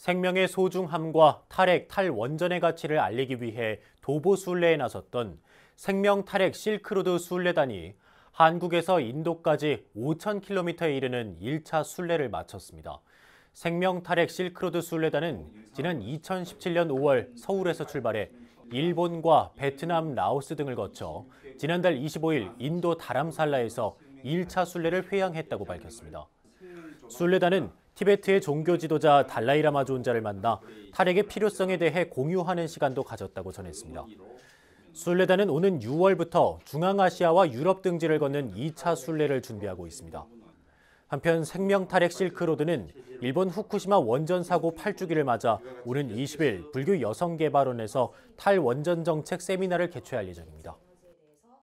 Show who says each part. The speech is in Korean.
Speaker 1: 생명의 소중함과 탈핵 탈원전의 가치를 알리기 위해 도보 순례에 나섰던 생명 탈핵 실크로드 순례단이 한국에서 인도까지 5,000km에 이르는 1차 순례를 마쳤습니다. 생명 탈핵 실크로드 순례단은 지난 2017년 5월 서울에서 출발해 일본과 베트남, 라오스 등을 거쳐 지난달 25일 인도 다람살라에서 1차 순례를 회양했다고 밝혔습니다. 순례단은 티베트의 종교 지도자 달라이라마 존자를 만나 탈핵의 필요성에 대해 공유하는 시간도 가졌다고 전했습니다. 순례단은 오는 6월부터 중앙아시아와 유럽 등지를 걷는 2차 순례를 준비하고 있습니다. 한편 생명탈핵 실크로드는 일본 후쿠시마 원전 사고 8주기를 맞아 오는 20일 불교 여성개발원에서 탈원전 정책 세미나를 개최할 예정입니다.